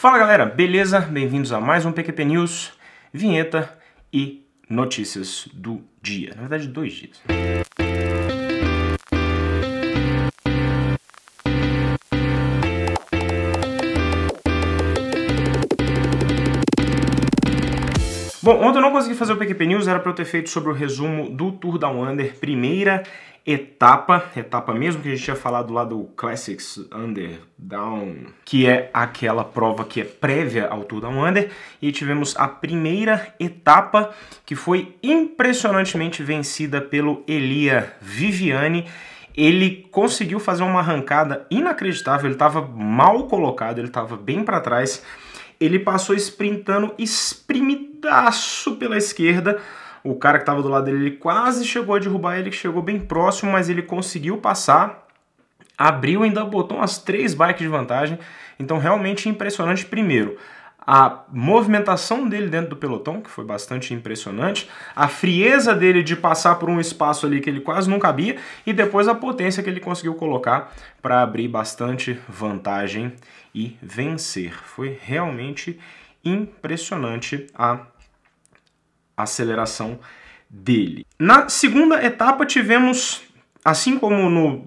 Fala galera, beleza? Bem-vindos a mais um PQP News, vinheta e notícias do dia. Na verdade, dois dias. Bom, ontem eu não consegui fazer o PQP News, era para eu ter feito sobre o resumo do Tour Down Under, primeira etapa, etapa mesmo que a gente tinha falado lá do Classics Under Down, que é aquela prova que é prévia ao Tour Down Under, e tivemos a primeira etapa que foi impressionantemente vencida pelo Elia Viviani, ele conseguiu fazer uma arrancada inacreditável, ele estava mal colocado, ele estava bem para trás, ele passou sprintando, esprimitando pedaço pela esquerda. O cara que estava do lado dele quase chegou a derrubar ele, que chegou bem próximo, mas ele conseguiu passar. Abriu ainda botou umas três bikes de vantagem. Então, realmente impressionante. Primeiro, a movimentação dele dentro do pelotão, que foi bastante impressionante, a frieza dele de passar por um espaço ali que ele quase nunca cabia, e depois a potência que ele conseguiu colocar para abrir bastante vantagem e vencer. Foi realmente impressionante a aceleração dele. Na segunda etapa tivemos, assim como no,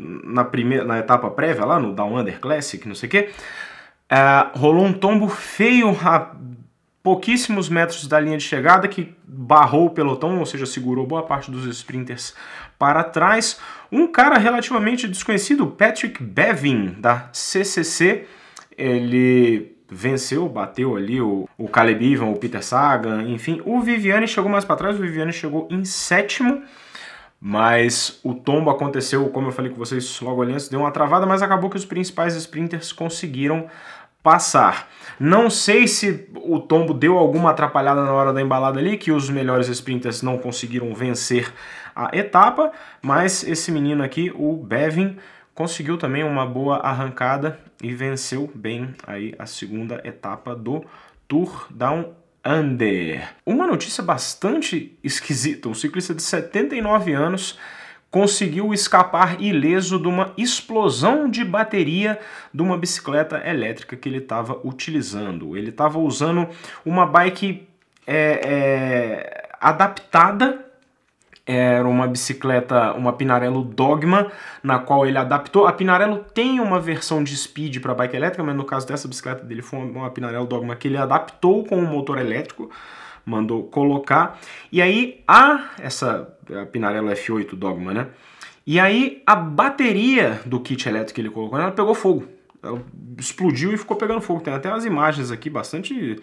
na, primeira, na etapa prévia, lá no Down Under Classic, não sei o que, uh, é, rolou um tombo feio a pouquíssimos metros da linha de chegada que barrou o pelotão, ou seja, segurou boa parte dos sprinters para trás. Um cara relativamente desconhecido, Patrick Bevin, da CCC, ele venceu, bateu ali o, o Caleb Ivan, o Peter Sagan, enfim. O Viviane chegou mais para trás, o Viviane chegou em sétimo, mas o tombo aconteceu, como eu falei com vocês logo ali antes, deu uma travada, mas acabou que os principais sprinters conseguiram passar. Não sei se o tombo deu alguma atrapalhada na hora da embalada ali, que os melhores sprinters não conseguiram vencer a etapa, mas esse menino aqui, o Bevin, conseguiu também uma boa arrancada e venceu bem aí a segunda etapa do Tour Down Under. Uma notícia bastante esquisita, um ciclista de 79 anos conseguiu escapar ileso de uma explosão de bateria de uma bicicleta elétrica que ele estava utilizando. Ele estava usando uma bike é, é, adaptada era uma bicicleta, uma Pinarello Dogma, na qual ele adaptou. A Pinarello tem uma versão de speed para bike elétrica, mas no caso dessa bicicleta dele foi uma Pinarello Dogma que ele adaptou com o um motor elétrico, mandou colocar. E aí a essa a Pinarello F8 Dogma, né? E aí a bateria do kit elétrico que ele colocou, ela pegou fogo. Ela explodiu e ficou pegando fogo. Tem até as imagens aqui bastante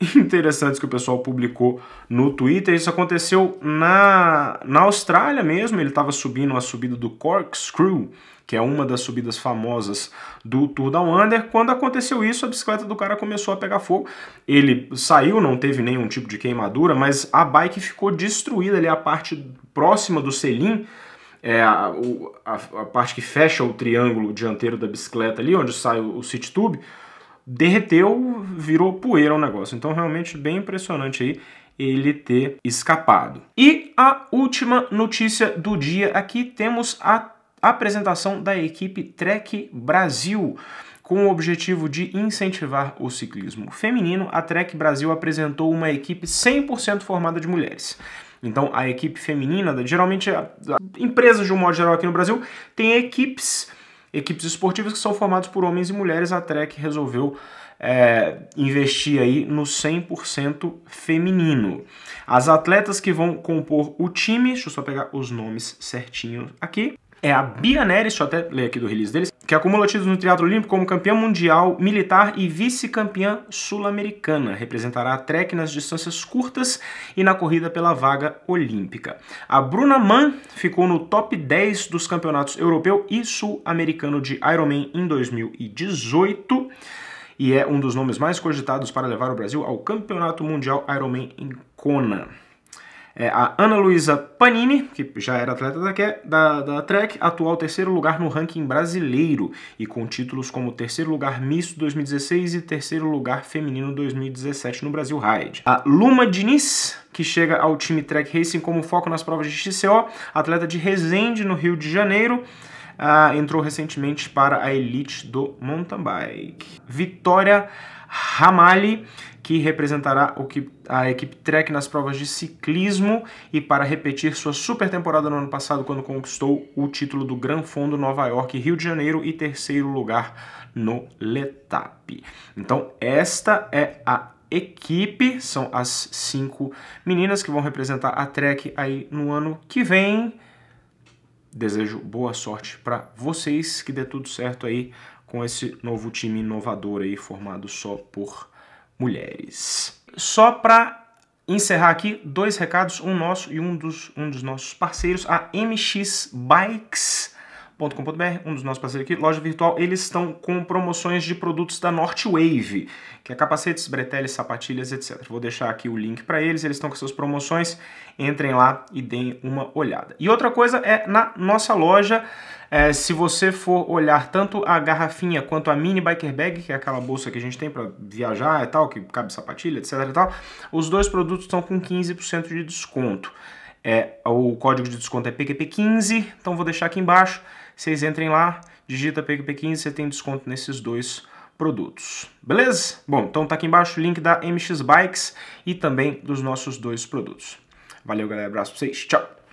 interessantes que o pessoal publicou no Twitter. Isso aconteceu na, na Austrália mesmo, ele estava subindo a subida do Corkscrew, que é uma das subidas famosas do Tour da Under. Quando aconteceu isso, a bicicleta do cara começou a pegar fogo. Ele saiu, não teve nenhum tipo de queimadura, mas a bike ficou destruída ali, a parte próxima do selim, é a, a, a parte que fecha o triângulo dianteiro da bicicleta ali, onde sai o, o seat tube, derreteu, virou poeira o negócio. Então, realmente, bem impressionante aí ele ter escapado. E a última notícia do dia aqui temos a apresentação da equipe Trek Brasil. Com o objetivo de incentivar o ciclismo feminino, a Trek Brasil apresentou uma equipe 100% formada de mulheres. Então, a equipe feminina, geralmente, empresas de um modo geral aqui no Brasil, tem equipes equipes esportivas que são formadas por homens e mulheres, a Trek resolveu é, investir aí no 100% feminino. As atletas que vão compor o time, deixa eu só pegar os nomes certinho aqui, é a Bia Neres, deixa eu até ler aqui do release deles, que é acumula títulos no Teatro olímpico como campeã mundial, militar e vice-campeã sul-americana. Representará a Trek nas distâncias curtas e na corrida pela vaga olímpica. A Bruna Mann ficou no top 10 dos campeonatos europeu e sul-americano de Ironman em 2018 e é um dos nomes mais cogitados para levar o Brasil ao Campeonato Mundial Ironman em Kona é a Ana Luísa Panini, que já era atleta da, da, da Trek, atual terceiro lugar no ranking brasileiro e com títulos como terceiro lugar misto 2016 e terceiro lugar feminino 2017 no Brasil Ride. A Luma Diniz, que chega ao time Trek Racing como foco nas provas de XCO, atleta de Resende no Rio de Janeiro. Uh, entrou recentemente para a elite do mountain bike. Vitória Ramali, que representará a equipe Trek nas provas de ciclismo e para repetir sua super temporada no ano passado, quando conquistou o título do Gran Fondo Nova York, Rio de Janeiro e terceiro lugar no Letap. Então, esta é a equipe, são as cinco meninas que vão representar a Trek aí no ano que vem. Desejo boa sorte para vocês, que dê tudo certo aí com esse novo time inovador aí formado só por mulheres. Só para encerrar aqui, dois recados, um nosso e um dos, um dos nossos parceiros, a MX Bikes com.br um dos nossos parceiros aqui, loja virtual, eles estão com promoções de produtos da Northwave, que é capacetes, breteles, sapatilhas, etc. Vou deixar aqui o link para eles, eles estão com suas promoções, entrem lá e deem uma olhada. E outra coisa é na nossa loja, é, se você for olhar tanto a garrafinha quanto a mini biker bag, que é aquela bolsa que a gente tem para viajar e tal, que cabe sapatilha, etc e tal, os dois produtos estão com 15% de desconto. É, o código de desconto é PQP15, então vou deixar aqui embaixo. Vocês entrem lá, digita PQP15, você tem desconto nesses dois produtos. Beleza? Bom, então tá aqui embaixo o link da MX Bikes e também dos nossos dois produtos. Valeu, galera. Abraço pra vocês. Tchau!